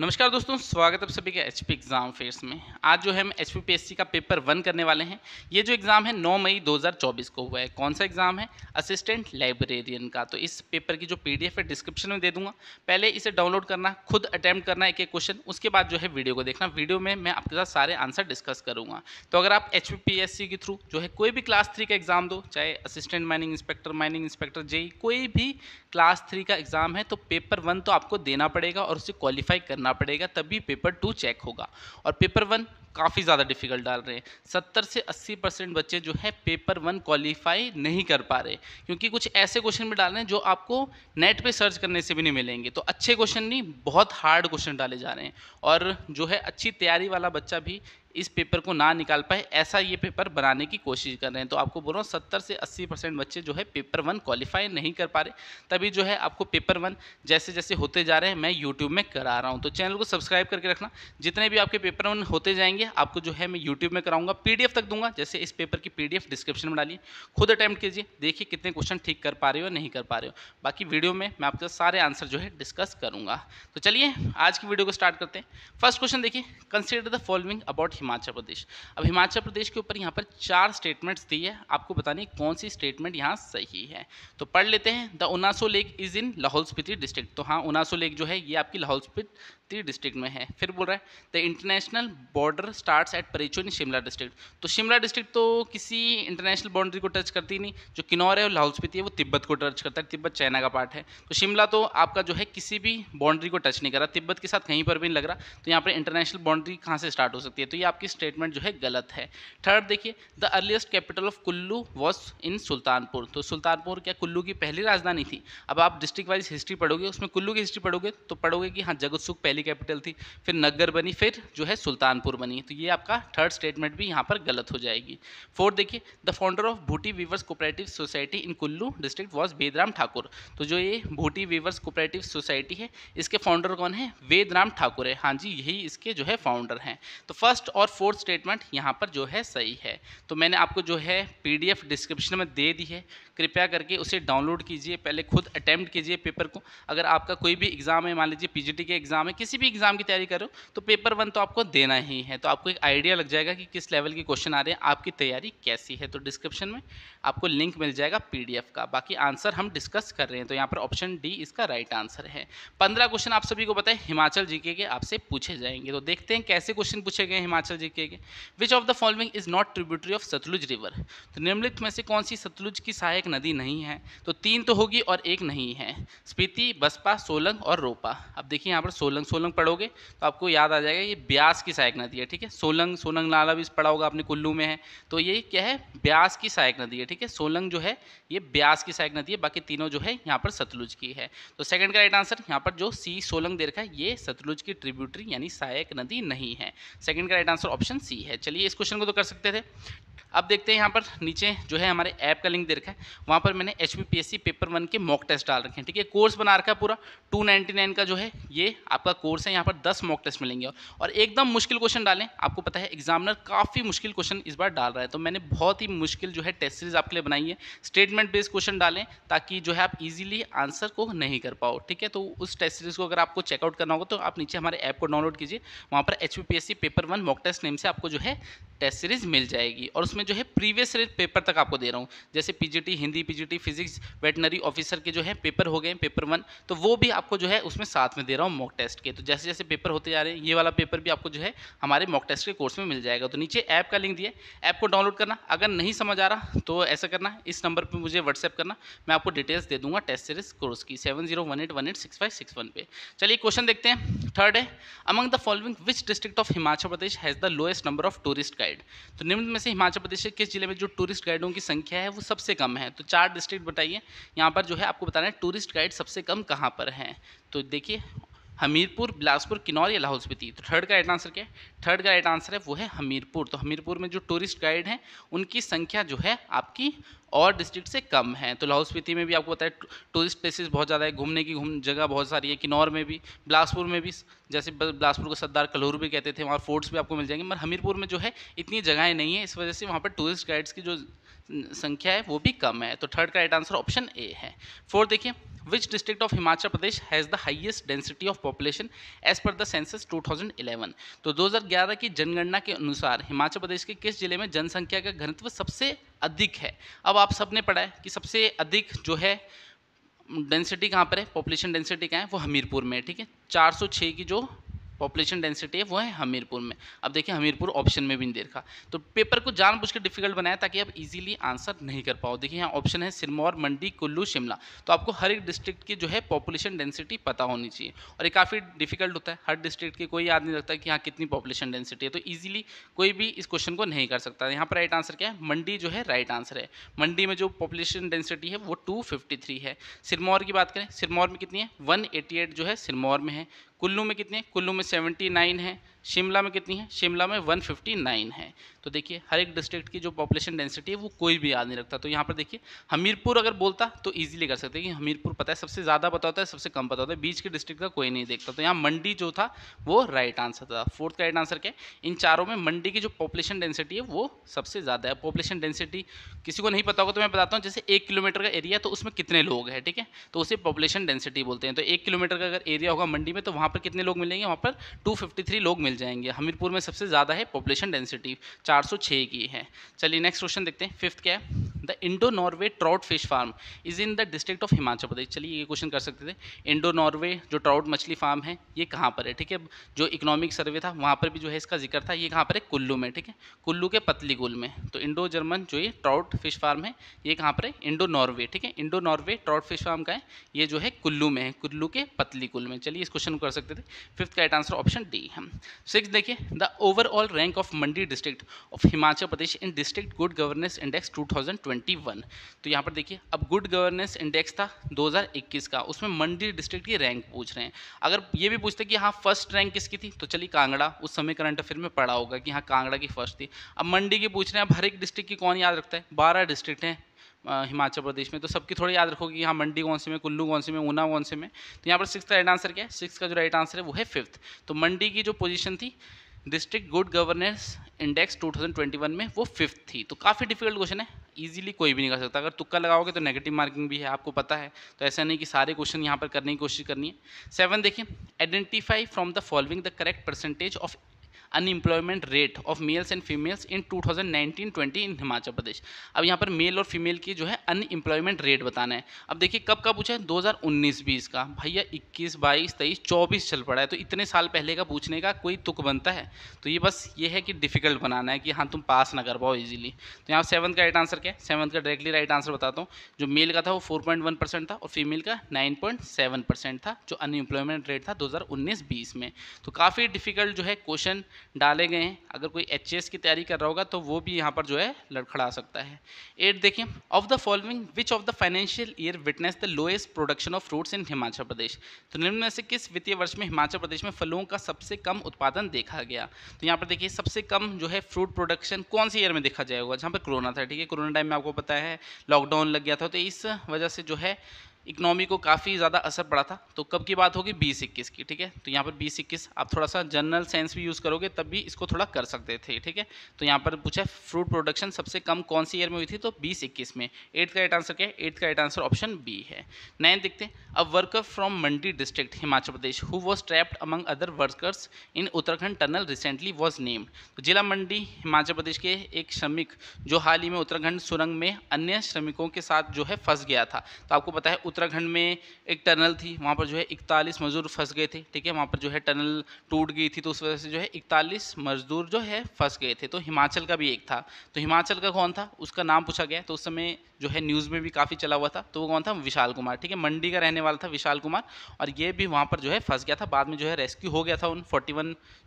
नमस्कार दोस्तों स्वागत है सभी के एच पी एग्ज़ाम फेयर्स में आज जो है हम एच पी का पेपर वन करने वाले हैं ये जो एग्ज़ाम है 9 मई 2024 को हुआ है कौन सा एग्ज़ाम है असिस्टेंट लाइब्रेरियन का तो इस पेपर की जो पीडीएफ है डिस्क्रिप्शन में दे दूंगा पहले इसे डाउनलोड करना खुद अटैम्प्ट करना एक एक क्वेश्चन उसके बाद जो है वीडियो को देखना वीडियो में मैं आपके साथ सारे आंसर डिस्कस करूँगा तो अगर आप एच के थ्रू जो है कोई भी क्लास थ्री का एग्ज़ाम दो चाहे assistant mining inspector mining inspector JE कोई भी क्लास थ्री का एग्ज़ाम है तो पेपर वन तो आपको देना पड़ेगा और उसे क्वालिफाई करना करना पड़ेगा तभी पेपर टू चेक होगा और पेपर वन काफ़ी ज़्यादा डिफ़िकल्ट डाल रहे हैं सत्तर से अस्सी परसेंट बच्चे जो है पेपर वन क्वालिफाई नहीं कर पा रहे क्योंकि कुछ ऐसे क्वेश्चन भी डाल रहे हैं जो आपको नेट पे सर्च करने से भी नहीं मिलेंगे तो अच्छे क्वेश्चन नहीं बहुत हार्ड क्वेश्चन डाले जा रहे हैं और जो है अच्छी तैयारी वाला बच्चा भी इस पेपर को ना निकाल पाए ऐसा ये पेपर बनाने की कोशिश कर रहे हैं तो आपको बोल रहा हूँ सत्तर से अस्सी परसेंट बच्चे जो है पेपर वन क्वालिफाई नहीं कर पा रहे तभी जो है आपको पेपर वन जैसे जैसे होते जा रहे हैं मैं यूट्यूब में करा रहा हूँ तो चैनल को सब्सक्राइब करके रखना जितने भी आपके पेपर वन होते जाएंगे जाएंगे आपको जो है मैं यूट्यूब में कराऊंगा पीडीएफ तक दूंगा जैसे इस पेपर की पीडीएफ डिस्क्रिप्शन में डालिए खुद अटैम्प्ट कीजिए देखिए कितने क्वेश्चन ठीक कर पा रहे हो नहीं कर पा रहे हो बाकी वीडियो में मैं आपके सारे आंसर जो है डिस्कस करूंगा तो चलिए आज की वीडियो को स्टार्ट करते हैं फर्स्ट क्वेश्चन देखिए consider the following about Himachal Pradesh अब हिमाचल प्रदेश के ऊपर यहाँ पर चार स्टेटमेंट्स दी है आपको बतानी कौन सी स्टेटमेंट यहाँ सही है तो पढ़ लेते हैं द उनासो lake is in Lahaul Spiti district तो हाँ उनासो लेक जो है ये आपकी लाहौल स्पीति डिस्ट्रिक्ट में है फिर बोल रहा है the international border border starts at Parechu in Shimla district तो शिमला डिस्ट्रिक्ट तो किसी इंटरनेशनल बाउंड्री को टच करती नहीं जो किन्नौर है और लाहौल स्पीति है वो तिब्बत को टच करता है तिब्बत चाइना का पार्ट है तो शिमला तो आपका जो है किसी भी बाउंड्री को टच नहीं कर रहा तिब्बत के साथ कहीं पर भी नहीं लग रहा तो यहाँ पर इंटरनेशनल बाउंड्री कहाँ से स्टार्ट हो सकती है तो ये आपकी स्टेटमेंट जो है गलत है थर्ड देखिए the earliest capital of Kullu was in Sultanpur तो सुल्तानपुर क्या कुल्लू की पहली राजधानी थी अब आप डिस्ट्रिक्ट वाइज हिस्ट्री पढ़ोगे उसमें कुल्लू की हिस्ट्री पढ़ोगे तो पढ़ोगे कि हाँ जगत सुख पहली कैपिटल थी फिर नगर बनी फिर जो है सुल्तानपुर बनी नहीं तो ये आपका थर्ड स्टेटमेंट भी यहाँ पर गलत हो जाएगी फोर्थ देखिए the founder of Bhuti weavers cooperative society in Kullu district was Vedram Thakur तो जो ये भूटी वीवर्स कोऑपरेटिव सोसाइटी है इसके फाउंडर कौन है वेदराम ठाकुर है हाँ जी यही इसके जो है फाउंडर हैं तो फर्स्ट और फोर्थ स्टेटमेंट यहाँ पर जो है सही है तो मैंने आपको जो है पीडीएफ डिस्क्रिप्शन में दे दी है कृपया करके उसे डाउनलोड कीजिए पहले खुद अटैम्प्ट कीजिए पेपर को अगर आपका कोई भी एग्ज़ाम है मान लीजिए पी के एग्ज़ाम है किसी भी एग्ज़ाम की तैयारी करो तो पेपर वन तो आपको देना ही है तो आपको एक आइडिया लग जाएगा कि किस लेवल के क्वेश्चन आ रहे हैं आपकी तैयारी कैसी है तो डिस्क्रिप्शन में आपको लिंक मिल जाएगा पी का बाकी आंसर हम डिस्कस कर रहे हैं तो यहाँ पर ऑप्शन डी इसका राइट आंसर है पंद्रह क्वेश्चन आप सभी को पता है हिमाचल जी के आपसे पूछे जाएंगे तो देखते हैं कैसे क्वेश्चन पूछे गए Himachal G K which of the following is not tributary of Sutlej river तो निम्नलिखित में से कौन सी सतलुज की सहायक नदी नहीं है तो तीन तो होगी और एक नहीं है स्पीति बसपा सोलंग और रोपा अब देखिए यहाँ पर सोलंग सोलंग पढ़ोगे तो आपको याद आ जाएगा ये ब्यास की सहायक नदी है ठीक है सोलंग सोलंग नाला भी पढ़ा होगा आपने कुल्लू में है तो ये क्या है ब्यास की सहायक नदी है ठीक है सोलंग जो है ये ब्यास की सहायक नदी है बाकी तीनों जो है यहाँ पर सतलुज की है तो सेकंड का राइट आंसर यहाँ पर जो सी सोलंग दे रखा है ये सतलुज की ट्रिब्यूटरी यानी सहायक नदी नहीं है सेकंड का राइट आंसर ऑप्शन सी है चलिए इस क्वेश्चन को तो कर सकते थे अब देखते हैं यहाँ पर नीचे जो है हमारे ऐप का लिंक दे रखा है वहाँ पर मैंने एच पेपर वन के मॉक टेस्ट डाल रखे हैं ठीक है कोर्स बना रखा है पूरा टू का जो है ये आपका कोर्स है यहाँ पर दस मॉक टेस्ट मिलेंगे और एकदम मुश्किल क्वेश्चन डालें आपको पता है एग्जामिनर काफ़ी मुश्किल क्वेश्चन इस बार डाल रहा है तो मैंने बहुत ही मुश्किल जो है टेस्ट सीरीज आपके लिए बनाई है स्टेटमेंट बेस्ड क्वेश्चन डालें ताकि जो है आप इजीली आंसर को नहीं कर पाओ ठीक है तो उस टेस्ट सीरीज को अगर आपको चेकआउट करना होगा तो आप नीचे हमारे ऐप को डाउनलोड कीजिए वहाँ पर H paper one mock test name से आपको जो है टेस्ट सीरीज़ मिल जाएगी और उसमें जो है प्रीवियस ईयर पेपर तक आपको दे रहा हूँ जैसे PGT Hindi PGT physics veterinary officer के जो है पेपर हो गए पेपर वन तो वो भी आपको जो है उसमें साथ में दे रहा हूँ मॉक टेस्ट के तो जैसे जैसे पेपर होते जा रहे हैं ये वाला पेपर भी आपको जो है हमारे मॉक टेस्ट के कोर्स में मिल जाएगा तो नीचे ऐप का लिंक दिया ऐप को डाउनलोड करना अगर नहीं समझ आ रहा तो ऐसा करना इस नंबर पर मुझे व्हाट्सएप करना मैं आपको डिटेल्स दे दूंगा टेस्ट सीरीज कोर्स की seven zero one eight one eight six five six one पे चलिए क्वेश्चन देखते हैं थर्ड है among the following which district of Himachal Pradesh has the lowest number of tourist guide guide तो निम्न में से हिमाचल प्रदेश के किस जिले में जो टूरिस्ट गाइडों की संख्या है वो सबसे कम है तो चार डिस्ट्रिक्ट बताइए यहाँ पर जो है आपको बताना है टूरिस्ट गाइड सबसे कम कहाँ पर हैं तो देखिए हमीरपुर बिलासपुर किन्नौर या लाहौल स्पीति तो थर्ड का राइट आंसर क्या है थर्ड का राइट आंसर है वो है हमीरपुर तो हमीरपुर में जो टूरिस्ट गाइड हैं उनकी संख्या जो है आपकी और डिस्ट्रिक्ट से कम है तो लाहौल स्पीति में भी आपको पता है टूरिस्ट प्लेसेस बहुत ज़्यादा है घूमने की घूम जगह बहुत सारी है किन्नौर में भी बिलासपुर में भी जैसे बिलासपुर को सरदार कलूर भी कहते थे वहाँ फोर्ट्स भी आपको मिल जाएंगे मगर हमीरपुर में जो है इतनी जगहें नहीं है इस वजह से वहाँ पर टूरिस्ट गाइड्स की जो संख्या है वो भी कम है तो थर्ड का राइट आंसर ऑप्शन ए है फोर्थ देखिए which district of Himachal Pradesh has the highest density of population as per two thousand 2011 तो 2011 की जनगणना के अनुसार हिमाचल प्रदेश के किस जिले में जनसंख्या का घनत्व सबसे अधिक है अब आप सबने पढ़ा है कि सबसे अधिक जो है डेंसिटी कहाँ पर है पॉपुलेशन डेंसिटी कहाँ है वो हमीरपुर में है ठीक है 406 की जो पॉपुलेशन डेंसिटी है वो है हमीरपुर में अब देखिए हमीरपुर ऑप्शन में भी नहीं देखा तो पेपर को जानबूझ के डिफिकल्ट बनाया ताकि आप इजीली आंसर नहीं कर पाओ देखिए यहाँ ऑप्शन है सिरमौर मंडी कुल्लू शिमला तो आपको हर एक डिस्ट्रिक्ट की जो है पॉपुलेशन डेंसिटी पता होनी चाहिए और ये काफ़ी डिफिकल्ट होता है हर डिस्ट्रिक्ट की कोई याद नहीं रखता कि यहाँ कितनी पॉपुलेशन डेंसिटी है तो ईजिली कोई भी इस क्वेश्चन को नहीं कर सकता यहाँ पर राइट आंसर क्या है मंडी जो है राइट आंसर है मंडी में जो पॉपुलेशन डेंसिटी है वो टू है सिरमौर की बात करें सिरमौर में कितनी है वन जो है सिरमौर में है कुल्लू में कितने कुल्लू में सेवेंटी नाइन है शिमला में कितनी है शिमला में 159 है तो देखिए हर एक डिस्ट्रिक्ट की जो पॉपुलेशन डेंसिटी है वो कोई भी याद नहीं रखता तो यहाँ पर देखिए हमीरपुर अगर बोलता तो ईजिली कर सकते कि हमीरपुर पता है सबसे ज़्यादा पता होता है सबसे कम पता होता है बीच के डिस्ट्रिक्ट का कोई नहीं देखता तो यहाँ मंडी जो था वो राइट आंसर था फोर्थ का राइट आंसर क्या इन चारों में मंडी की जो पॉपुलेशन डेंसिटी है वो सबसे ज़्यादा है पॉपुलेशन डेंसिटी किसी को नहीं पता होगा तो मैं बताता हूँ जैसे एक किलोमीटर का एरिया तो उसमें कितने लोग हैं ठीक है तो उसे पॉपुलेशन डेंसिटी बोलते हैं तो एक किलोमीटर का अगर एरिया होगा मंडी में तो वहाँ पर कितने लोग मिलेंगे वहाँ पर टू लोग मिल जाएंगे हमीरपुर में सबसे ज़्यादा है पॉपुलेशन डेंसिटी 406 की है चलिए नेक्स्ट क्वेश्चन देखते हैं फिफ्थ क्या है the Indo Norway trout fish farm is in the district of Himachal Pradesh चलिए ये क्वेश्चन कर सकते थे इंडो नॉर्वे जो ट्राउट मछली फार्म है ये कहाँ पर है ठीक है जो इकोनॉमिक सर्वे था वहाँ पर भी जो है इसका जिक्र था ये कहाँ पर है कुल्लू में ठीक है कुल्लू के पतलीगुल में तो इंडो जर्मन जो ये ट्राउट फिश फार्म है ये कहाँ पर है इंडो नॉर्वे ठीक है Indo Norway trout fish farm का है ये जो है कुल्लू में है कुल्लू के पतलीगुल में चलिए इस क्वेश्चन को कर सकते थे फिफ्थ का राइट आंसर ऑप्शन डी है सिक्स देखिए the overall rank of Mandi district of Himachal Pradesh in district good governance index 2021 तो यहाँ पर देखिए अब गुड गवर्नेंस इंडेक्स था 2021 का उसमें मंडी डिस्ट्रिक्ट की रैंक पूछ रहे हैं अगर ये भी पूछते कि हाँ फर्स्ट रैंक किसकी थी तो चलिए कांगड़ा उस समय करंट अफेयर में पढ़ा होगा कि हाँ कांगड़ा की फर्स्ट थी अब मंडी की पूछ रहे हैं अब हर एक डिस्ट्रिक्ट की कौन याद रखता है बारह डिस्ट्रिक्ट हैं हिमाचल प्रदेश में तो सबकी थोड़ी याद रखोगी यहाँ हाँ मंडी कौन से में कुल्लू कौन से में ऊना कौन से में तो यहाँ पर सिक्स का राइट आंसर क्या है सिक्स का जो राइट आंसर है वो है फिफ्थ तो मंडी की जो पोजीशन थी डिस्ट्रिक्ट गुड गवर्नेंस इंडेक्स 2021 में वो फिफ्थ थी तो काफ़ी डिफिकल्ट क्वेश्चन है इजीली कोई भी नहीं कर सकता अगर तुक्का लगाओगे तो नेगेटिव मार्किंग भी है आपको पता है तो ऐसा नहीं कि सारे क्वेश्चन यहाँ पर करने की कोशिश करनी है सेवन देखिए identify from the following the correct percentage of unemployment rate of males and females in 2019-20 in Himachal Pradesh अब यहाँ पर मेल और फीमेल की जो है अनएम्प्लॉयमेंट रेट बताना है अब देखिए कब का पूछा है 2019-20 का भैया 21 बाईस तेईस चौबीस चल पड़ा है तो इतने साल पहले का पूछने का कोई तुक बनता है तो ये बस ये है कि डिफिकल्ट बनाना है कि हाँ तुम पास ना कर पाओ ईजिली तो यहाँ सेवन्थ का राइट आंसर क्या है सेवन्थ का डायरेक्टली राइट आंसर बताता हूँ जो मेल का था वो फोर पॉइंट वन परसेंट था और फीमेल का नाइन पॉइंट सेवन परसेंट था जो अनएम्प्लॉयमेंट रेट था दो हज़ार उन्नीस बीस में तो काफ़ी डिफिकल्ट जो है क्वेश्चन डाले गए हैं अगर कोई एच की तैयारी कर रहा होगा तो वो भी यहाँ पर जो है लड़खड़ा सकता है एट देखिए of the following which of the financial year witness the lowest production of fruits in Himachal Pradesh तो निम्न में से किस वित्तीय वर्ष में हिमाचल प्रदेश में फलों का सबसे कम उत्पादन देखा गया तो यहाँ पर देखिए सबसे कम जो है फ्रूट प्रोडक्शन कौन से ईयर में देखा जाएगा जहाँ पर कोरोना था ठीक है कोरोना टाइम में आपको पता है लॉकडाउन लग गया था तो इस वजह से जो है इकोनॉमी को काफ़ी ज़्यादा असर पड़ा था तो कब की बात होगी बीस इक्कीस की ठीक है तो यहाँ पर बीस इक्कीस आप थोड़ा सा जनरल सेंस भी यूज़ करोगे तब भी इसको थोड़ा कर सकते थे ठीक है तो यहाँ पर पूछा फ्रूट प्रोडक्शन सबसे कम कौन सी ईयर में हुई थी तो बीस इक्कीस में एट्थ का राइट आंसर क्या है एट्थ का राइट आंसर ऑप्शन बी है नाइन देखते हैं a worker from Mandi district Himachal Pradesh who was trapped among other workers in Uttarakhand tunnel recently was named तो जिला मंडी हिमाचल प्रदेश के एक श्रमिक जो हाल ही में उत्तराखंड सुरंग में अन्य श्रमिकों के साथ जो है फंस गया था तो आपको पता है उत्तराखंड में एक टनल थी वहाँ पर जो है इकतालीस मजदूर फंस गए थे ठीक है वहाँ पर जो है टनल टूट गई थी तो उस वजह से जो है इकतालीस मजदूर जो है फंस गए थे तो हिमाचल का भी एक था तो हिमाचल का कौन था उसका नाम पूछा गया तो उस समय जो है न्यूज़ में भी काफ़ी चला हुआ था तो वो कौन था विशाल कुमार ठीक है मंडी का रहने वाला था विशाल कुमार और ये भी वहाँ पर जो है फंस गया था बाद में जो है रेस्क्यू हो गया था उन फोर्टी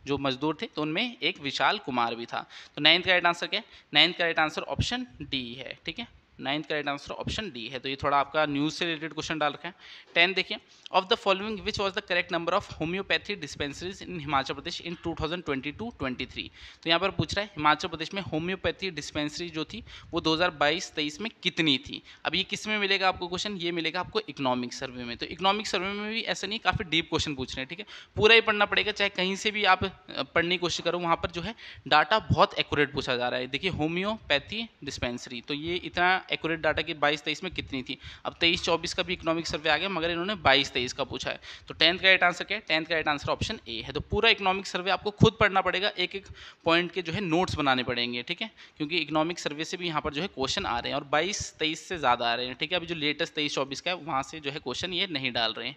जो मजदूर थे तो उनमें एक विशाल कुमार भी था तो नाइन्थ का राइट आंसर क्या है नाइन्थ का राइट आंसर ऑप्शन डी है ठीक है नाइन्थ का राइट आंसर ऑप्शन डी है तो ये थोड़ा आपका न्यूज़ से रिलेटेड क्वेश्चन डाल रखा है टेन देखिए of the following which was the correct number of homeopathy dispensaries in Himachal Pradesh in two thousand twenty two twenty three तो यहाँ पर पूछ रहा है हिमाचल प्रदेश में होम्योपैथी डिस्पेंसरी जो थी वो दो हज़ार बाईस तेईस में कितनी थी अब ये किस में मिलेगा आपको क्वेश्चन ये मिलेगा आपको इकोनॉमिक सर्वे में तो इकोनॉमिक सर्वे में भी ऐसा नहीं काफ़ी डीप क्वेश्चन पूछ रहे हैं ठीक है पूरा ही पढ़ना पड़ेगा चाहे कहीं से भी आप पढ़ने की कोशिश करो वहाँ पर जो है डाटा बहुत एक्यूरेट पूछा जा रहा है देखिए होम्योपैथी डिस्पेंसरी तो ये इतना एक्यूरेट डाटा की बाईस तेईस में कितनी थी अब तेईस चौबीस का भी इकोनॉमिक सर्वे आ गया मगर इन्होंने बाईस तेईस का पूछा है तो टेंथ का राइट आंसर क्या है टेंथ का राइट आंसर ऑप्शन ए है तो पूरा इकोनॉमिक सर्वे आपको खुद पढ़ना पड़ेगा एक एक पॉइंट के जो है नोट्स बनाने पड़ेंगे ठीक है क्योंकि इकोनॉमिक सर्वे से भी यहाँ पर जो है क्वेश्चन आ रहे हैं और बाईस तेईस से ज़्यादा आ रहे हैं ठीक है अभी जो लेटेस्ट तेईस चौबीस का है वहाँ से जो है क्वेश्चन ये नहीं डाल रहे हैं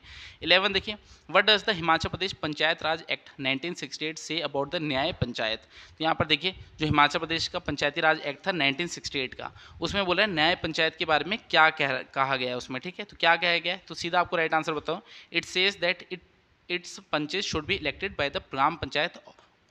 इलेवन देखिए what does the Himachal Pradesh Panchayat Raj act at say about the Nyaya Panchayat तो यहाँ पर देखिए जो हिमाचल प्रदेश का पंचायती राज एक्ट था एट का उसमें बोला है न्याय पंचायत के बारे में क्या कह कहा गया है उसमें ठीक है तो क्या कहा गया है तो सीधा आपको राइट आंसर बताओ it says that it its panches should be elected by the Gram Panchayat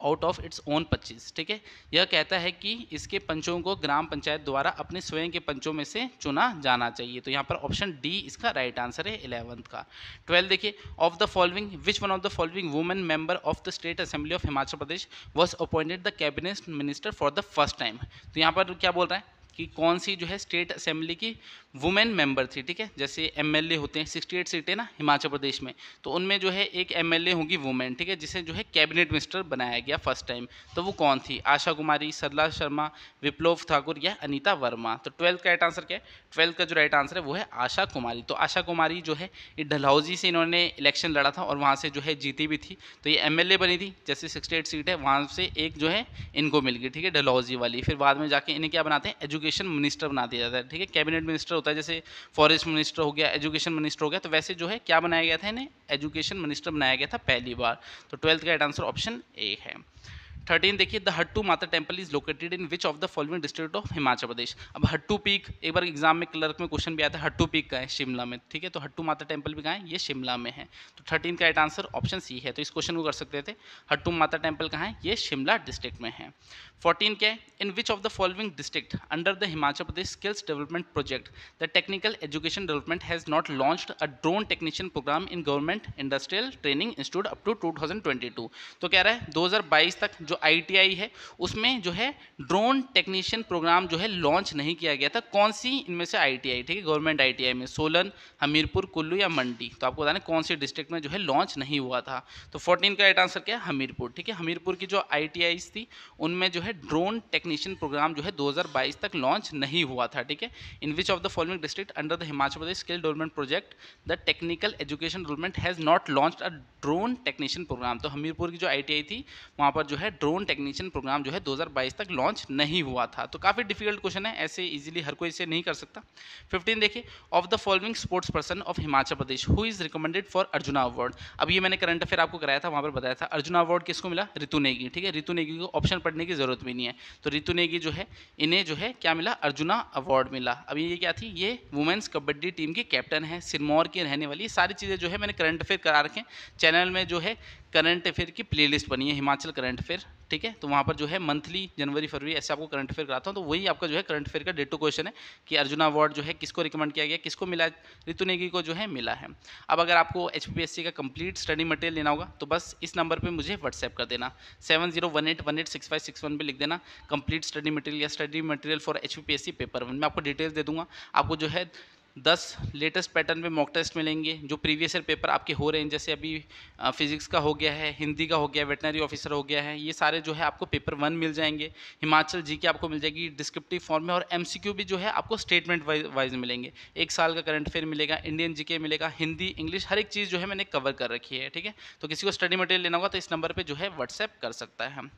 out of its own panches ठीक है यह कहता है कि इसके पंचों को ग्राम पंचायत द्वारा अपने स्वयं के पंचों में से चुना जाना चाहिए तो यहाँ पर ऑप्शन डी इसका राइट आंसर है इलेवंथ का ट्वेल्थ देखिए of the following which one of the following women member of the state assembly of Himachal Pradesh was appointed the cabinet minister for the first time तो यहाँ पर क्या बोल रहा है कि कौन सी जो है स्टेट असेंबली की वुमेन मेंबर थी ठीक है जैसे एमएलए होते हैं सिक्सटी एट सीटें ना हिमाचल प्रदेश में तो उनमें जो है एक एमएलए होंगी वुमेन ठीक है जिसे जो है कैबिनेट मिनिस्टर बनाया गया फर्स्ट टाइम तो वो कौन थी आशा कुमारी सरला शर्मा विप्लव ठाकुर या अनिता वर्मा तो ट्वेल्थ का राइट आंसर क्या है ट्वेल्थ का जो राइट आंसर है वो है आशा कुमारी तो आशा कुमारी जो है ये डलहौजी से इन्होंने इलेक्शन लड़ा था और वहाँ से जो है जीती भी थी तो ये एम बनी थी जैसे सिक्सटी सीट है वहाँ से एक जो है इनको मिल गई ठीक है डलहौजी वाली फिर बाद में जाके इन्हें क्या बनाते हैं एजुकेशन एजुकेशन मिनिस्टर बना दिया जाता है ठीक है कैबिनेट मिनिस्टर होता है जैसे फॉरेस्ट मिनिस्टर हो गया एजुकेशन मिनिस्टर हो गया तो वैसे जो है क्या बनाया गया था इन्हें एजुकेशन मिनिस्टर बनाया गया था पहली बार तो ट्वेल्थ का आंसर ऑप्शन ए है थर्टीन देखिए the Hattu Mata temple is located in which of the following district of Himachal Pradesh अब हट्टू पीक एक बार एग्जाम में क्लर्क में क्वेश्चन भी आता है हट्टू पीक का है शिमला में ठीक है तो हट्टू माता टेम्पल भी कहाँ है ये शिमला में है तो थर्टीन का राइट आंसर ऑप्शन सी है तो इस क्वेश्चन को कर सकते थे हट्टू माता टेम्पल कहाँ है ये शिमला डिस्ट्रिक्ट में है फोर्टीन के in which of the following district under the Himachal Pradesh skills development project the technical education development has not launch a drone technician programme in government industrial training institute up to two तो कह रहा है 2022 तक जो जो आई है उसमें जो है ड्रोन टेक्नीशियन प्रोग्राम जो है लॉन्च नहीं किया गया था कौन सी इनमें से आई ठीक है गवर्नमेंट आई में सोलन हमीरपुर कुल्लू या मंडी तो आपको बताने कौन सी डिस्ट्रिक्ट में जो है लॉन्च नहीं हुआ था तो फोर्टीन का राइट आंसर क्या है हमीरपुर ठीक है हमीरपुर की जो आई थी उनमें जो है ड्रोन टेक्नीशियन प्रोग्राम जो है दो तक लॉन्च नहीं हुआ था ठीक है in which of the following district under the Himachal Pradesh skill development project the technical education development has not launch a drone technician programme तो हमीरपुर की जो आई थी वहाँ पर जो है ड्रोन टेक्नीशियन प्रोग्राम जो है 2022 तक लॉन्च नहीं हुआ था तो काफ़ी डिफिकल्ट क्वेश्चन है ऐसे इजीली हर कोई इसे नहीं कर सकता फिफ्टीन देखिए of the following sports person of Himachal Pradesh who is recommended for Arjuna award अब ये मैंने करंट अफेयर आपको कराया था वहाँ पर बताया था अर्जुना अवार्ड किसको मिला रितु नेगी ठीक है रितु नेगी को ऑप्शन पढ़ने की जरूरत भी नहीं है तो रितु नेगी जो है इन्हें जो है क्या मिला अर्जुना अवार्ड मिला अब ये क्या थी ये वुमेंस कबड्डी टीम की कैप्टन है सिरमौर की रहने वाली सारी चीज़ें जो है मैंने करंट अफेयर करा रखें चैनल में जो है करंट अफेयर की प्लेलिस्ट बनी है हिमाचल करंट अफेयर ठीक है तो वहाँ पर जो है मंथली जनवरी फरवरी ऐसे आपको करंट अफेयर कराता हूँ तो वही आपका जो है करंट अफेयर का डेटो क्वेश्चन है कि अर्जुना अवार्ड जो है किसको रिकमेंड किया गया किसको मिला रितु नेगी को जो है मिला है अब अगर आपको एच का कंप्लीट स्टडी मटेरियल लेना होगा तो बस इस नंबर पर मुझे व्हाट्सएप कर देना seven zero one eight one eight six five six one पर लिख देना कंप्लीट स्टडी मटेरियल या study material for H paper one मैं आपको डिटेल्स दे दूंगा आपको जो है दस लेटेस्ट पैटर्न में मॉक टेस्ट मिलेंगे जो प्रीवियस ईयर पेपर आपके हो रहे हैं जैसे अभी फिजिक्स का हो गया है हिंदी का हो गया वेटनरी ऑफिसर हो गया है ये सारे जो है आपको पेपर वन मिल जाएंगे हिमाचल जी के आपको मिल जाएगी डिस्क्रिप्टिव फॉर्म में और एम भी जो है आपको स्टेटमेंट वाइज मिलेंगे एक साल का करंट अफेयर मिलेगा इंडियन जी मिलेगा हिंदी इंग्लिश हर एक चीज़ जो है मैंने कवर कर रखी है ठीक है तो किसी को स्टडी मटेरियल लेना होगा तो इस नंबर पर जो है व्हाट्सएप कर सकता है हम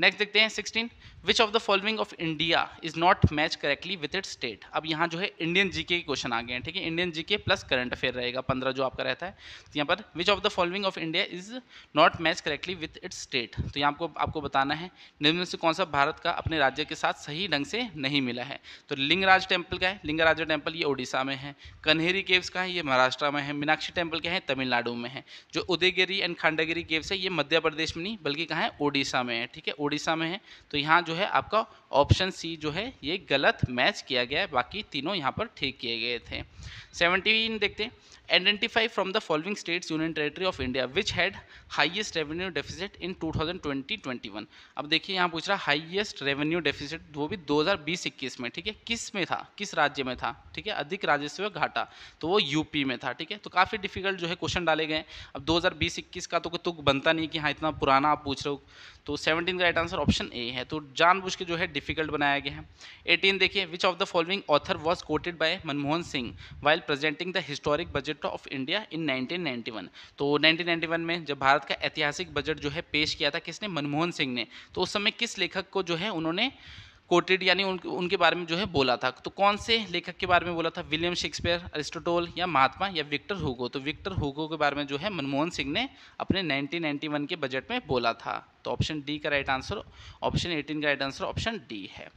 नेक्स्ट देखते हैं sixteen which of the following of India is not match correctly with it state अब यहाँ जो है इंडियन जी के क्वेश्चन आ गए हैं ठीक है Indian GK plus current affair रहेगा पंद्रह जो आपका रहता है तो यहाँ पर which of the following of India is not match correctly with its state तो यहाँ आपको आपको बताना है निम्न से कौन सा भारत का अपने राज्य के साथ सही ढंग से नहीं मिला है तो लिंगराज टेम्पल का है लिंगराज टेम्पल ये उड़ीसा में है कन्हेरी केव्स का है ये महाराष्ट्र में है मीनाक्षी टेम्पल क्या है तमिलनाडु में है जो उदयगिरी एंड खंडागिरी केव्स है ये मध्य प्रदेश में नहीं बल्कि कहाँ है उड़ीसा में है ठीक है उड़ीसा में है तो यहाँ जो है आपका ऑप्शन सी जो है ये गलत मैच किया गया है बाकी तीनों यहाँ पर ठीक किए गए थे थे सेवनटीन देखते हैं identify from the following states union territory of India which had highest revenue deficit in 2020-21 अब देखिए यहाँ पूछ रहा हाइएस्ट रेवेन्यू डेफिसिट वो भी 2020-21 में ठीक है किस में था किस राज्य में था ठीक है अधिक राजस्व घाटा तो वो यूपी में था ठीक है तो काफ़ी डिफिकल्ट जो है क्वेश्चन डाले गए अब 2020-21 का तो तुक बनता नहीं कि हाँ इतना पुराना आप पूछ रहे हो तो 17 का राइट आंसर ऑप्शन ए है तो जानबूझ के जो है डिफिकल्ट बनाया गया है 18 देखिए which of the following author was quoted by Manmohan Singh while presenting the historic budget of India in 1991 तो 1991 में जब भारत का ऐतिहासिक बजट जो है पेश किया था किसने मनमोहन सिंह ने तो उस समय किस लेखक को जो है उन्होंने कोटेड यानी उन, उनके बारे में जो है बोला था तो कौन से लेखक के बारे में बोला था विलियम शेक्सपियर अरिस्टोटोल या महात्मा या विक्टर हुगो तो विक्टर हुगो के बारे में जो है मनमोहन सिंह ने अपने 1991 के बजट में बोला था तो ऑप्शन डी का राइट आंसर ऑप्शन 18 का राइट आंसर ऑप्शन डी है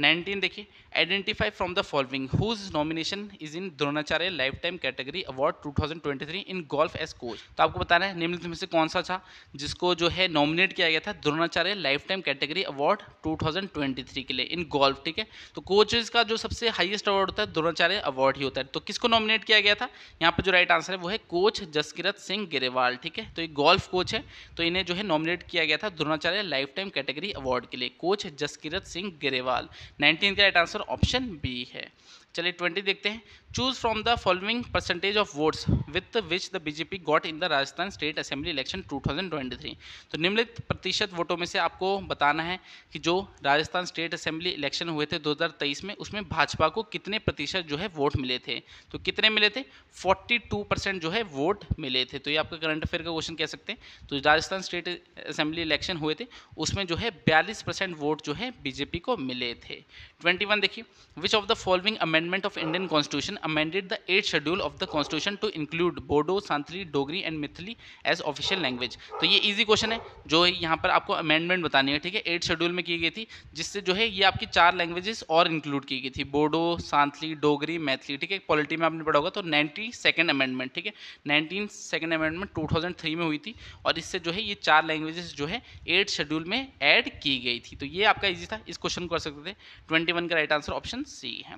19 देखिए identify from the following whose nomination is in Dronacharya lifetime category award 2023 in golf as coach तो आपको बताना है निम्नलिखित में से कौन सा था जिसको जो है नॉमिनेट किया गया था Dronacharya lifetime category award 2023 के लिए इन गोल्फ ठीक है तो कोचेज का जो सबसे हाइएस्ट अवार्ड होता है द्रोणाचार्य अवार्ड ही होता है तो किसको नॉमिनेट किया गया था यहाँ पर जो राइट आंसर है वो है कोच जसकिरत सिंह गिरेवाल ठीक है तो ये गोल्फ कोच है तो इन्हें जो है नॉमिनेट किया गया था था Dronacharya lifetime category award के लिए कोच जसकिरत सिंह गिरेवाल नाइनटीन का राइट आंसर ऑप्शन बी है चलिए ट्वेंटी देखते हैं choose from the following percentage of votes with which the BJP got in the Rajasthan state assembly election 2023 तो निम्नलिखित प्रतिशत वोटों में से आपको बताना है कि जो राजस्थान स्टेट असेंबली इलेक्शन हुए थे 2023 में उसमें भाजपा को कितने प्रतिशत जो है वोट मिले थे तो कितने मिले थे 42 परसेंट जो है वोट मिले थे तो ये आपका करंट अफेयर का क्वेश्चन कह सकते हैं तो राजस्थान स्टेट असेंबली इलेक्शन हुए थे उसमें जो है बयालीस वोट जो है बीजेपी को मिले थे ट्वेंटी देखिए which of the following amend amendment of Indian Constitution amended the 8th schedule of the Constitution to include Bodo, Santri, Dogri and Mithili as official language. तो ये इजी क्वेश्चन है जो यहाँ पर आपको अमेंडमेंट बतानी है ठीक है एट शेड्यूल में की गई थी जिससे जो है ये आपकी चार लैंग्वेजेस और इंक्लूड की गई थी बोडो सांथली डोगरी मैथिली ठीक है पॉलिटी में आपने पढ़ा होगा तो नाइन्टी सेकेंड अमेंडमेंट ठीक है nineteen second amendment two thousand three में हुई थी और इससे जो है ये चार लैंग्वेजेस जो है एट शेड्यूल में एड की गई थी तो ये आपका ईजी था इस क्वेश्चन को कर सकते थे ट्वेंटी वन का राइट आंसर ऑप्शन सी है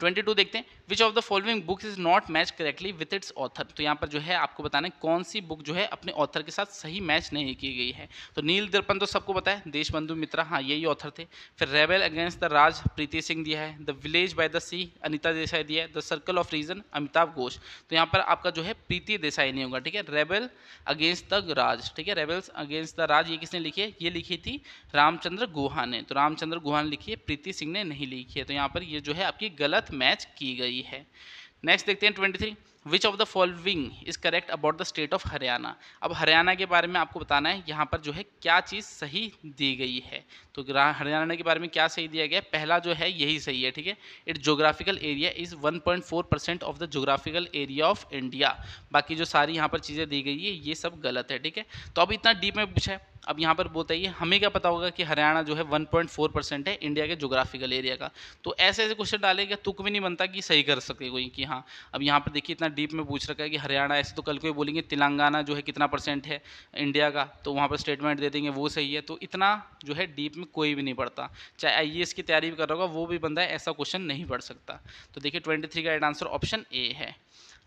ट्वेंटी टू देखते हैं which of the following books is not match correctly with its author तो यहाँ पर जो है आपको बताना है कौन सी बुक जो है अपने ऑथर के साथ सही मैच नहीं की गई है तो नील दर्पण तो सबको पता है देशबंधु मित्रा हाँ यही ऑथर थे फिर rebel against the Raj Preeti Singh दिया है the village by the sea Anita Desai दिया है the circle of reason Amitabh Ghosh तो यहाँ पर आपका जो है प्रीति देसाई नहीं होगा ठीक है रेबेल अगेंस्ट द राज ठीक है रेबल्स अगेंस्ट द राज ये किसने लिखी है ये लिखी थी रामचंद्र गुहा ने तो रामचंद्र गुहा ने लिखी है प्रीति सिंह ने नहीं लिखी है तो यहाँ पर ये जो है आपकी गलत मैच की गई है नेक्स्ट देखते हैं twenty three which of the following is correct about the state of Haryana अब हरियाणा के बारे में आपको बताना है यहाँ पर जो है क्या चीज़ सही दी गई है तो हरियाणा के बारे में क्या सही दिया गया पहला जो है यही सही है ठीक है it geographical area is 1.4 percent of the geographical area of India बाकी जो सारी यहाँ पर चीज़ें दी गई है ये सब गलत है ठीक है तो अब इतना डीप में पूछा है अब यहाँ पर है हमें क्या पता होगा कि हरियाणा जो है 1.4 परसेंट है इंडिया के जोग्राफिकल एरिया का तो ऐसे ऐसे क्वेश्चन डालेगा तुक भी नहीं बनता कि सही कर सके कोई कि हाँ अब यहाँ पर देखिए इतना डीप में पूछ रखा है कि हरियाणा ऐसे तो कल को ही बोलेंगे तेलंगाना जो है कितना परसेंट है इंडिया का तो वहाँ पर स्टेटमेंट दे देंगे वो सही है तो इतना जो है डीप में कोई भी नहीं पढ़ता चाहे आई e की तैयारी भी कर रहा होगा वो भी बंदा ऐसा क्वेश्चन नहीं पढ़ सकता तो देखिए ट्वेंटी का राइट आंसर ऑप्शन ए है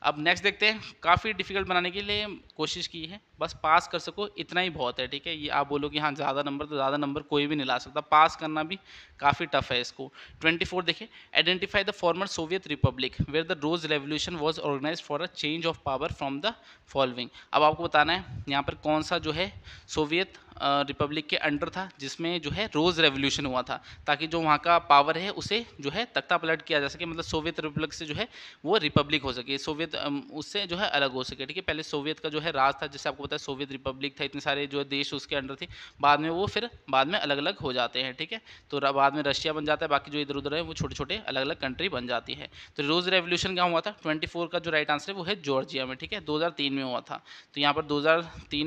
अब नेक्स्ट देखते हैं काफ़ी डिफिकल्ट बनाने के लिए कोशिश की है बस पास कर सको इतना ही बहुत है ठीक है ये आप बोलो कि हाँ ज़्यादा नंबर तो ज़्यादा नंबर कोई भी नहीं ला सकता पास करना भी काफ़ी टफ है इसको 24 फोर देखिए identify the former Soviet republic where the rose revolution was organize for a change of power from the following अब आपको बताना है यहाँ पर कौन सा जो है सोवियत रिपब्लिक के अंडर था जिसमें जो है रोज़ रेवोल्यूशन हुआ था ताकि जो वहाँ का पावर है उसे जो है तख्ता पलट किया जा सके मतलब सोवियत रिपब्लिक से जो है वो रिपब्लिक हो सके सोवियत उससे जो है अलग हो सके ठीक है पहले सोवियत का जो है राज था जैसे आपको पता है सोवियत रिपब्लिक था इतने सारे जो है देश उसके अंडर थे बाद में वो फिर बाद में अलग अलग हो जाते हैं ठीक है तो बाद में रशिया बन जाता है बाकी जो इधर उधर है वो छोटे छोटे अलग अलग कंट्री बन जाती है तो रोज़ रेवोल्यूशन क्या हुआ था ट्वेंटी का जो राइट आंसर है वो है जॉर्जिया में ठीक है दो में हुआ था तो यहाँ पर दो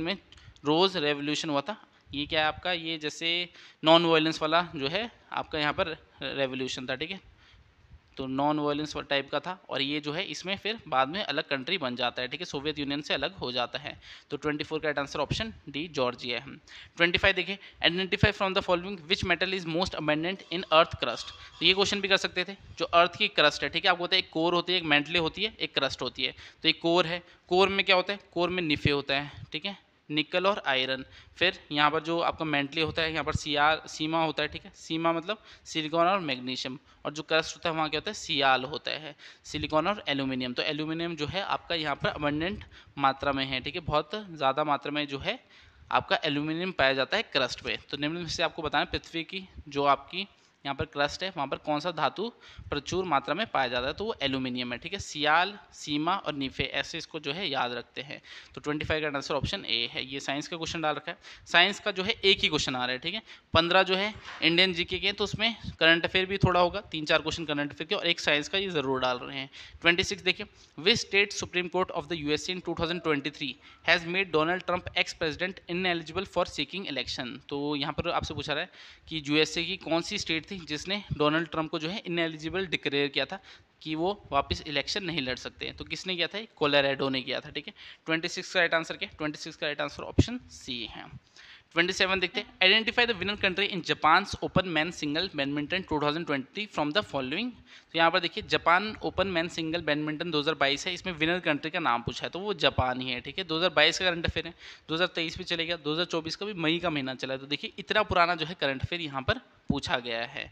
में रोज़ रेवोल्यूशन हुआ था ये क्या है आपका ये जैसे नॉन वायलेंस वाला जो है आपका यहाँ पर रेवोल्यूशन था ठीक है तो नॉन वायलेंस टाइप का था और ये जो है इसमें फिर बाद में अलग कंट्री बन जाता है ठीक है सोवियत यूनियन से अलग हो जाता है तो 24 का एट आंसर ऑप्शन डी जॉर्जिया है 25 देखिए identify from the following which metal is most abundant in earth crust तो ये क्वेश्चन भी कर सकते थे जो अर्थ की क्रस्ट है ठीक है आपको होता है एक कोर होती है एक मेंटले होती है एक क्रस्ट होती है तो एक कोर है कोर में क्या होता है कोर में निफे होता है ठीक है निकल और आयरन फिर यहाँ पर जो आपका मेंटली होता है यहाँ पर सियाल सीमा होता है ठीक है सीमा मतलब सिलिकॉन और मैग्नीशियम और जो क्रस्ट होता है वहाँ क्या होता है सियाल होता है सिलिकॉन और एल्यूमिनियम तो एल्यूमिनियम जो है आपका यहाँ पर अबंडेंट मात्रा में है ठीक है बहुत ज़्यादा मात्रा में जो है आपका एल्यूमिनियम पाया जाता है क्रस्ट पर तो निम्न से आपको बताना पृथ्वी की जो आपकी यहाँ पर क्रस्ट है वहाँ पर कौन सा धातु प्रचुर मात्रा में पाया जाता है तो वो एल्यूमिनियम है ठीक है सियाल सीमा और नीफे ऐसे इसको जो है याद रखते हैं तो ट्वेंटी फाइव का आंसर ऑप्शन ए है ये साइंस का क्वेश्चन डाल रखा है साइंस का जो है एक ही क्वेश्चन आ रहा है ठीक है पंद्रह जो है इंडियन जी के तो उसमें करंट अफेयर भी थोड़ा होगा तीन चार क्वेश्चन करंट अफेयर के और एक साइंस का ये जरूर डाल रहे हैं ट्वेंटी सिक्स देखिए which state supreme court of the USA in three has made Donald Trump ex president ineligible for seeking election तो यहाँ पर आपसे पूछा रहा है कि यूएसए की कौन सी स्टेट थी थी जिसने डोनाल्ड ट्रंप को जो है इनएलिजिबल डिक्लेयर किया था कि वो वापस इलेक्शन नहीं लड़ सकते हैं तो किसने किया था कोलोराडो ने किया था ठीक है 26 का राइट आंसर क्या 26 का राइट आंसर ऑप्शन सी है ट्वेंटी सेवन देखते हैं identify the winner country in Japan open man single badminton 2020 from the following तो यहाँ पर देखिए Japan open man single badminton 2022 है इसमें विनर कंट्री का नाम पूछा है तो वो जापान ही है ठीक है 2022 का करंट अफेयर है 2023 भी चलेगा 2024 का भी मई का महीना चला है तो देखिए इतना पुराना जो है करंट अफेयर यहाँ पर पूछा गया है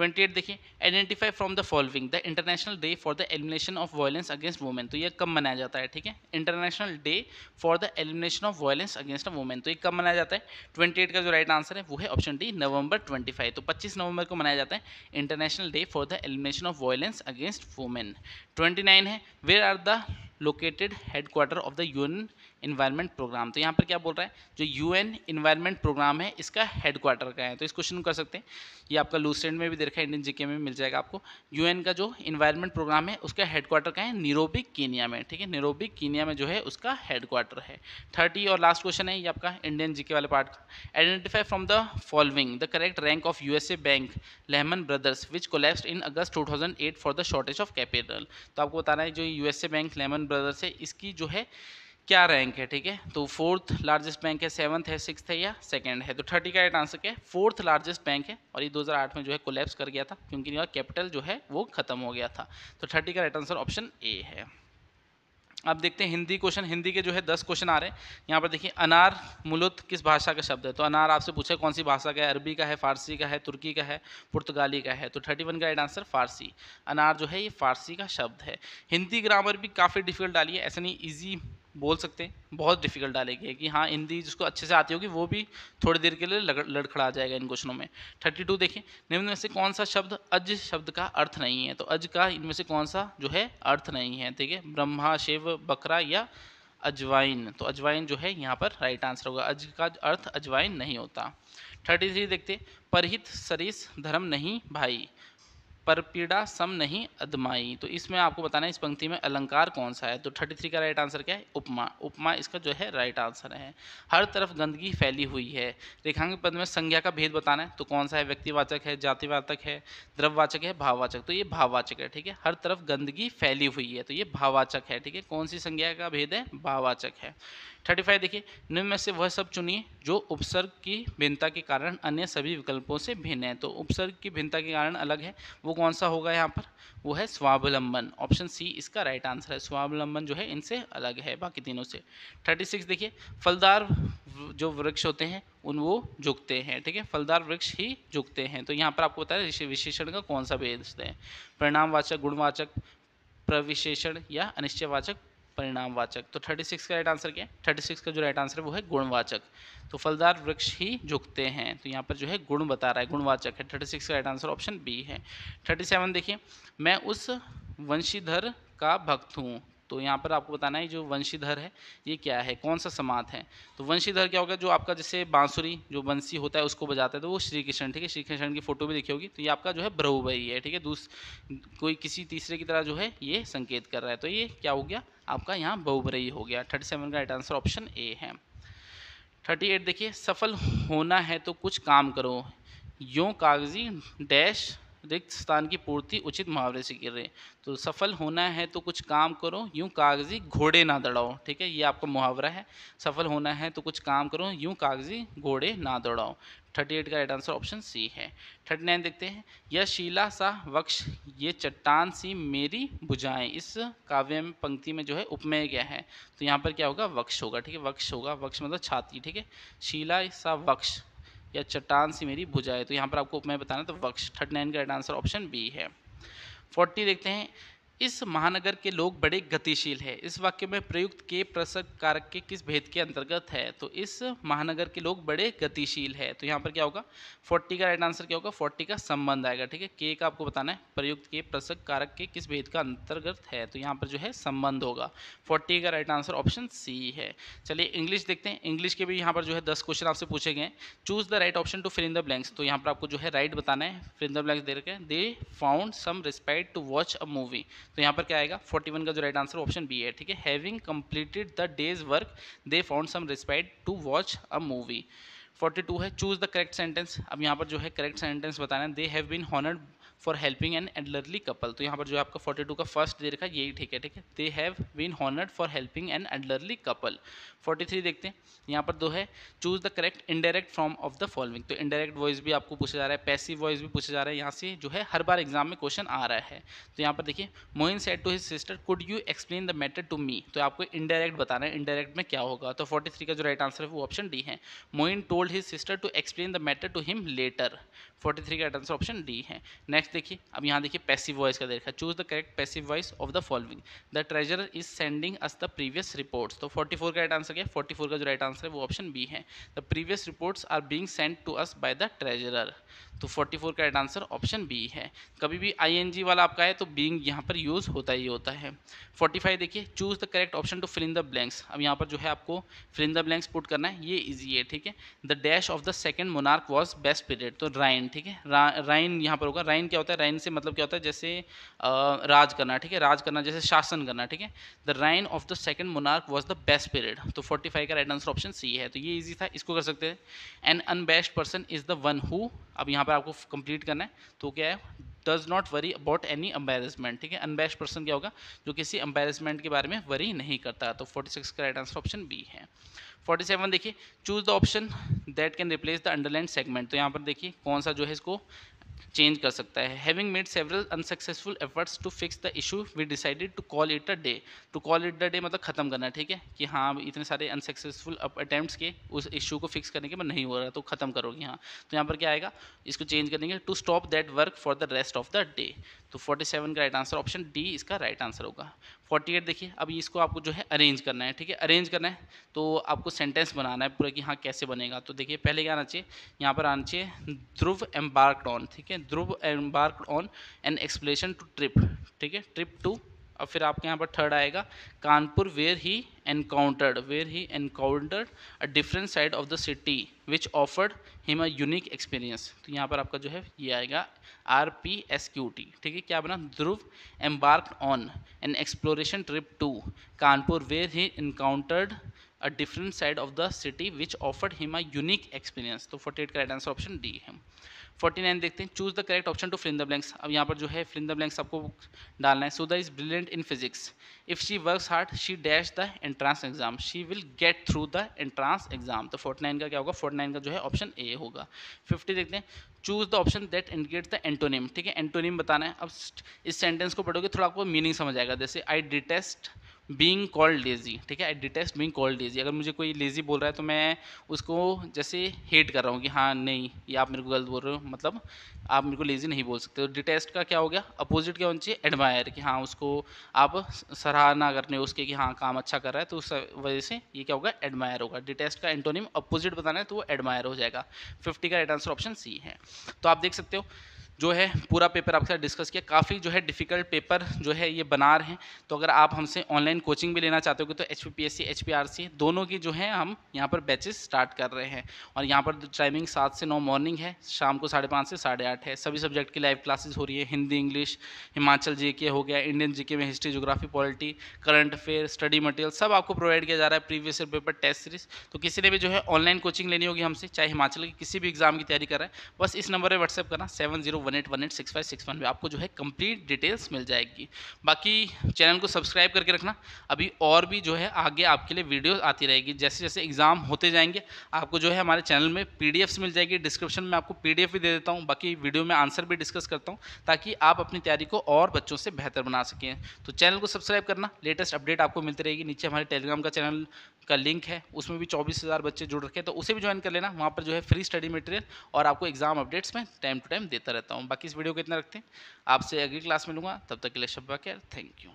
28 देखिए identify from the following the international day for the elimination of violence against women तो ये कब मनाया जाता है ठीक है international day for the elimination of violence against a women तो ये कब मनाया जाता है ट्वेंटी एट का जो राइट आंसर है वो है option D November twenty five तो पच्चीस नवंबर को मनाया जाता है international day for the elimination of violence against women twenty nine है where are the located headquarter of the union environment programme तो यहाँ पर क्या बोल रहा है जो यू एन इन्वायरमेंट प्रोग्राम है इसका हेडक्वार्टर का है तो इस क्वेश्चन कर सकते हैं ये आपका लूसेंट में भी देखा है इंडियन जीके में मिल जाएगा आपको यूएन का जो इन्वायरमेंट प्रोग्राम है उसका हेडक्वार्टर का है निरोबिक कीनिया में ठीक है निरोबिक कीनिया में जो है उसका हेडक्वार्टर है थर्टी और लास्ट क्वेश्चन है ये आपका इंडियन जीके वाले पार्ट का identify from the following the correct rank of a bank Lehman Brothers which collapse in August eight for the shortage of capital तो आपको बताना है जो ए बैंक लेमन ब्रदर्स है इसकी जो है क्या रैंक है ठीक है तो फोर्थ लार्जेस्ट बैंक है सेवन्थ है सिक्स है या सेकेंड है तो थर्टी का राइट आंसर क्या है फोर्थ लार्जेस्ट बैंक है और ये 2008 में जो है कोलेप्स कर गया था क्योंकि कैपिटल जो है वो खत्म हो गया था तो थर्टी का राइट आंसर ऑप्शन ए है अब देखते हैं हिंदी क्वेश्चन हिंदी के जो है दस क्वेश्चन आ रहे हैं यहाँ पर देखिए अनार मुलुत किस भाषा का शब्द है तो अनार आपसे पूछे कौन सी भाषा का है अरबी का है फारसी का है तुर्की का है पुर्तगाली का है तो थर्टी वन का राइट आंसर फारसी अनार जो है ये फारसी का शब्द है हिंदी ग्रामर भी काफ़ी डिफिकल्ट डाली है ऐसा नहीं ईजी बोल सकते हैं बहुत डिफिकल्ट डालेगी कि हाँ हिंदी जिसको अच्छे से आती होगी वो भी थोड़ी देर के लिए लड़खड़ा जाएगा इन क्वेश्चनों में थर्टी टू देखें निम्न में से कौन सा शब्द अज शब्द का अर्थ नहीं है तो अज का इनमें से कौन सा जो है अर्थ नहीं है ठीक है ब्रह्मा शिव बकरा या अजवाइन तो अजवाइन जो है यहाँ पर राइट आंसर होगा अज का अर्थ अजवाइन नहीं होता थर्टी थ्री देखते परहित सरीस धर्म नहीं भाई परपीड़ा सम नहीं अदमाई तो इसमें आपको बताना है इस पंक्ति में अलंकार कौन सा है तो 33 का राइट आंसर क्या है उपमा उपमा इसका जो है राइट आंसर है हर तरफ गंदगी फैली हुई है रेखांग पद में संज्ञा का भेद बताना है तो कौन सा है व्यक्तिवाचक है जातिवाचक है द्रववाचक है भाववाचक तो ये भाववाचक है ठीक है हर तरफ गंदगी फैली हुई है तो ये भाववाचक है ठीक है कौन सी संज्ञा का भेद है भाववाचक है थर्टी फाइव देखिए निम्न में से वह सब चुनिए जो उपसर्ग की भिन्नता के कारण अन्य सभी विकल्पों से भिन्न है तो उपसर्ग की भिन्नता के कारण अलग है वो कौन सा होगा यहाँ पर वो है स्वावलंबन ऑप्शन सी इसका राइट आंसर है स्वावलंबन जो है इनसे अलग है बाकी तीनों से थर्टी सिक्स देखिए फलदार जो वृक्ष होते हैं उन वो झुकते हैं ठीक है फलदार वृक्ष ही झुकते हैं तो यहाँ पर आपको बता रहे विशेषण का कौन सा भेद है परिणामवाचक गुणवाचक प्रविशेषण या अनिश्चयवाचक परिणामवाचक तो 36 का राइट आंसर क्या है 36 का जो राइट आंसर है वो है गुणवाचक तो फलदार वृक्ष ही झुकते हैं तो यहाँ पर जो है गुण बता रहा है गुणवाचक है 36 का राइट आंसर ऑप्शन बी है 37 देखिए मैं उस वंशीधर का भक्त हूँ तो यहाँ पर आपको बताना है जो वंशीधर है ये क्या है कौन सा समात है तो वंशीधर क्या होगा जो आपका जैसे बांसुरी जो बंसी होता है उसको बजाता है तो वो श्री कृष्ण ठीक है श्री कृष्ण की फोटो भी देखी होगी तो ये आपका जो है ब्रहुबई है ठीक है दूस कोई किसी तीसरे की तरह जो है ये संकेत कर रहा है तो ये क्या हो गया आपका यहाँ बहुब्रयी हो गया थर्टी सेवन का राइट आंसर ऑप्शन ए है थर्टी एट देखिए सफल होना है तो कुछ काम करो यो कागजी डैश रिक्त स्थान की पूर्ति उचित मुहावरे से कर रहे तो सफल होना है तो कुछ काम करो यूँ कागजी घोड़े ना दौड़ाओ ठीक है ये आपका मुहावरा है सफल होना है तो कुछ काम करो यूँ कागजी घोड़े ना दौड़ाओ थर्टी एट का राइट आंसर ऑप्शन सी है थर्टी नाइन देखते हैं यह शीला सा वक्ष ये चट्टान सी मेरी बुझाएं इस काव्य में पंक्ति में जो है उपमेय गया है तो यहाँ पर क्या होगा वक्ष होगा ठीक है वक्ष होगा वक्ष मतलब छाती ठीक है शीला सा वक्ष या चट्टान सी मेरी भुजा है तो यहाँ पर आपको मैं बताना था तो वक्ष थर्टी नाइन का राइट आंसर ऑप्शन बी है फोर्टी देखते हैं इस महानगर के लोग बड़े गतिशील है इस वाक्य में प्रयुक्त के प्रसक कारक के किस भेद के अंतर्गत है तो इस महानगर के लोग बड़े गतिशील है तो यहाँ पर क्या होगा फोर्टी का राइट आंसर क्या होगा फोर्टी का संबंध आएगा ठीक है के का आपको बताना है प्रयुक्त के प्रसक कारक के किस भेद का अंतर्गत है तो यहाँ पर जो है संबंध होगा फोर्टी का राइट आंसर ऑप्शन सी है चलिए इंग्लिश देखते हैं इंग्लिश के भी यहाँ पर जो है दस क्वेश्चन आपसे पूछे गए choose the right option to fill the blanks तो यहाँ पर आपको जो है राइट बताना है फिल द ब्लैंक्स दे रखे they found some respect to watch a movie तो यहाँ पर क्या आएगा 41 का जो राइट आंसर ऑप्शन बी है ठीक है having completed the days work they found some respect to watch a movie 42 है चूज द करेक्ट सेंटेंस अब यहाँ पर जो है करेक्ट सेंटेंस बताना they have been honoured for helping an elderly couple तो यहाँ पर जो आपका फोर्टी टू का फर्स्ट दे रखा यही ठीक है ठीक है they have been honoured for helping an elderly couple forty three देखते हैं यहाँ पर दो है choose the correct indirect form of the following तो इनडायरेक्ट वॉइस भी आपको पूछा जा रहा है पैसिव वॉइस भी पूछा जा रहा है यहाँ से जो है हर बार एग्जाम में क्वेश्चन आ रहा है तो यहाँ पर देखिए Moin said to his sister could you explain the matter to me तो आपको इनडायरेक्ट बताना है इनडायरेक्ट में क्या होगा तो फोर्टी थ्री का जो राइट आंसर है वो ऑप्शन डी है Moin told his sister to explain the matter to him later 43 का आंसर ऑप्शन डी है नेक्स्ट देखिए अब यहाँ देखिए पैसिव वॉइस का देखा choose the correct passive voice of the following the treasure is sending us the previous reports तो 44 का राइट आंसर क्या है 44 का जो राइट आंसर है वो ऑप्शन बी है the previous reports are being send to us by the treasurer तो 44 का राइट आंसर ऑप्शन बी है कभी भी आईएनजी वाला आपका है तो बींग यहाँ पर यूज़ होता ही होता है 45 देखिए choose the correct option to fill in the blanks अब यहाँ पर जो है आपको fill in the blanks put करना है ये इजी है ठीक है the dash of the second monarch was best period तो राइन ठीक है राइन यहाँ पर होगा राइन क्या होता है राइन से मतलब क्या होता है जैसे राज करना ठीक है राज करना जैसे शासन करना ठीक है the reign of the second monarch was the best period तो फोर्टी का राइट आंसर ऑप्शन सी है तो ये ईजी था इसको कर सकते हैं an unabashed person is the one who अब यहाँ पर पर आपको कंप्लीट करना है तो क्या है does not worry about any embarrassment ठीक है अनबैश पर्सन क्या होगा जो किसी अम्बेरसमेंट के बारे में वरी नहीं करता तो 46 का राइट आंसर ऑप्शन बी है 47 देखिए choose the option that can replace the underline segment तो यहाँ पर देखिए कौन सा जो है इसको चेंज कर सकता है having made several unsuccessful efforts to fix the issue we decided to call it a day to call it the day मतलब ख़त्म करना ठीक है कि हाँ इतने सारे अनसक्सेसफुल अटैम्प्ट्स के उस इशू को फिक्स करने के बाद नहीं हो रहा तो ख़त्म करोगे हाँ तो यहाँ पर क्या आएगा इसको चेंज कर देंगे to stop that work for the rest of the day तो 47 का राइट आंसर ऑप्शन डी इसका राइट आंसर होगा 48 देखिए अब इसको आपको जो है अरेंज करना है ठीक है अरेंज करना है तो आपको सेंटेंस बनाना है पूरा कि हाँ कैसे बनेगा तो देखिए पहले क्या आना चाहिए यहाँ पर आना चाहिए ध्रुव एम्बार्कड ऑन ठीक ठीक है Dhruv embark on an exploration to trip ठीक है ट्रिप टू और फिर आपके यहाँ पर थर्ड आएगा Kanpur where he encountered where he encountered a different side of the city which offered him a unique experience तो यहाँ पर आपका जो है ये आएगा R P S Q T ठीक है क्या बना Dhruv embark on an exploration trip to Kanpur where he encountered a different side of the city which offered him a unique experience तो फोर्टी एट का राइट आंसर ऑप्शन डी है forty nine देखते हैं choose the correct option to fill in the blanks अब यहाँ पर जो है फिल द ब्लैंक्स आपको डालना है Sudha is brilliant in physics if she work hard she dash the entrance exam she will get through the entrance exam तो forty nine का क्या होगा फोर्टी नाइन का जो है ऑप्शन ए होगा फिफ्टी देखते हैं choose the option that indicate the antonym ठीक है एंटोनिम बताना है अब इस सेंटेंस को पढ़ोगे थोड़ा आपको मीनिंग समझ आएगा जैसे I detest being called lazy ठीक है I detest being called lazy अगर मुझे कोई लेज़ी बोल रहा है तो मैं उसको जैसे हेट कर रहा हूँ कि हाँ नहीं ये आप मेरे को गलत बोल रहे हो मतलब आप मेरे को लेज़ी नहीं बोल सकते तो डिटेस्ट का क्या हो गया अपोजिट क्या होना चाहिए एडमायर कि हाँ उसको आप सराहना करने उसके कि हाँ काम अच्छा कर रहा है तो उस वजह से ये क्या होगा एडमायर होगा डिटेस्ट का एंटोनिम अपोजिट बताना है तो वो एडमायर हो जाएगा फिफ्टी का राइट आंसर ऑप्शन सी है तो आप देख सकते हो जो है पूरा पेपर आपके साथ डिस्कस किया काफ़ी जो है डिफ़िकल्ट पेपर जो है ये बना रहे हैं तो अगर आप हमसे ऑनलाइन कोचिंग भी लेना चाहते हो तो एच पी एच दोनों की जो है हम यहाँ पर बैचेस स्टार्ट कर रहे हैं और यहाँ पर टाइमिंग सात से नौ मॉर्निंग है शाम को साढ़े पाँच से साढ़े आठ है सभी सब्जेक्ट की लाइव क्लासेस हो रही है हिंदी इंग्लिश हिमाचल जी हो गया इंडियन जी में history geography polity current affair study material सब आपको प्रोवाइड किया जा रहा है previous year paper test series तो किसी ने भी जो है ऑनलाइन कोचिंग लेनी होगी हमसे चाहे हिमाचल की किसी भी एग्जाम की तैयारी कर रहा है बस इस नंबर पर व्हाट्सएप करना seven zero one eight one eight six five six one में आपको जो है कंप्लीट डिटेल्स मिल जाएगी बाकी चैनल को सब्सक्राइब करके रखना अभी और भी जो है आगे आपके लिए वीडियो आती रहेगी जैसे जैसे एग्ज़ाम होते जाएंगे आपको जो है हमारे चैनल में पी मिल जाएगी डिस्क्रिप्शन में आपको पी भी दे देता हूँ बाकी वीडियो में आंसर भी डिस्कस करता हूँ ताकि आप अपनी तैयारी को और बच्चों से बेहतर बना सकें तो चैनल को सब्सक्राइब करना लेटेस्ट अपडेट आपको मिलती रहेगी नीचे हमारे टेलीग्राम का चैनल का लिंक है उसमें भी चौबीस हज़ार बच्चे जुड़ रखे हैं तो उसे भी ज्वाइन कर लेना वहाँ पर जो है फ्री स्टडी मटेरियल और आपको एग्जाम अपडेट्स में टाइम टू टाइम देता रहता हूँ बाकी इस वीडियो को इतना रखते हैं आपसे अगली क्लास में लूँगा तब तक के लिए शब्बा केयर थैंक यू